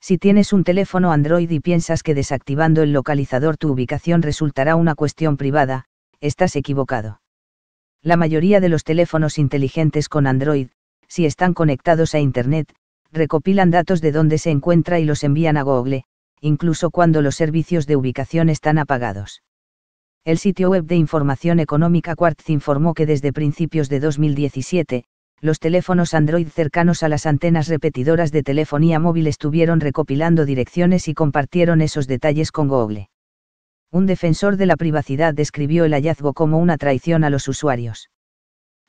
Si tienes un teléfono Android y piensas que desactivando el localizador tu ubicación resultará una cuestión privada, estás equivocado. La mayoría de los teléfonos inteligentes con Android, si están conectados a Internet, recopilan datos de dónde se encuentra y los envían a Google, incluso cuando los servicios de ubicación están apagados. El sitio web de información económica Quartz informó que desde principios de 2017, los teléfonos Android cercanos a las antenas repetidoras de telefonía móvil estuvieron recopilando direcciones y compartieron esos detalles con Google. Un defensor de la privacidad describió el hallazgo como una traición a los usuarios.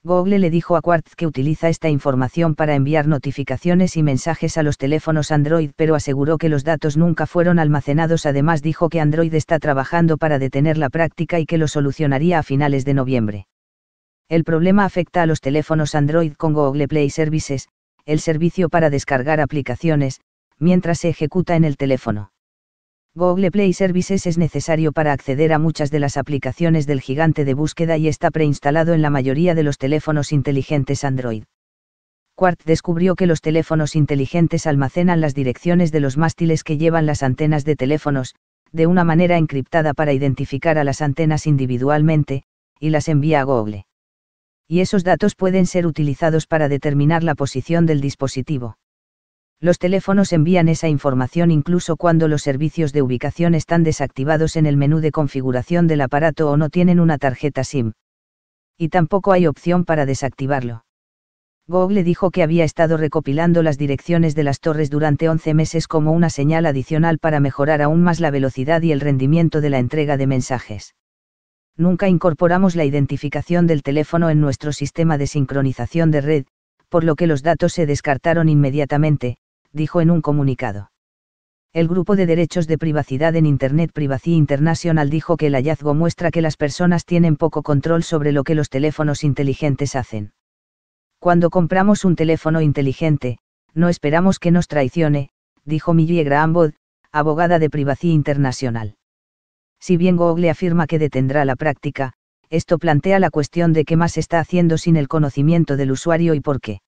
Google le dijo a Quartz que utiliza esta información para enviar notificaciones y mensajes a los teléfonos Android, pero aseguró que los datos nunca fueron almacenados. Además dijo que Android está trabajando para detener la práctica y que lo solucionaría a finales de noviembre. El problema afecta a los teléfonos Android con Google Play Services, el servicio para descargar aplicaciones, mientras se ejecuta en el teléfono. Google Play Services es necesario para acceder a muchas de las aplicaciones del gigante de búsqueda y está preinstalado en la mayoría de los teléfonos inteligentes Android. Quart descubrió que los teléfonos inteligentes almacenan las direcciones de los mástiles que llevan las antenas de teléfonos, de una manera encriptada para identificar a las antenas individualmente, y las envía a Google y esos datos pueden ser utilizados para determinar la posición del dispositivo. Los teléfonos envían esa información incluso cuando los servicios de ubicación están desactivados en el menú de configuración del aparato o no tienen una tarjeta SIM. Y tampoco hay opción para desactivarlo. Google dijo que había estado recopilando las direcciones de las torres durante 11 meses como una señal adicional para mejorar aún más la velocidad y el rendimiento de la entrega de mensajes nunca incorporamos la identificación del teléfono en nuestro sistema de sincronización de red, por lo que los datos se descartaron inmediatamente, dijo en un comunicado. El Grupo de Derechos de Privacidad en Internet Privacy International dijo que el hallazgo muestra que las personas tienen poco control sobre lo que los teléfonos inteligentes hacen. Cuando compramos un teléfono inteligente, no esperamos que nos traicione, dijo Millie Graham-Bodd, abogada de Privacy International. Si bien Google afirma que detendrá la práctica, esto plantea la cuestión de qué más está haciendo sin el conocimiento del usuario y por qué.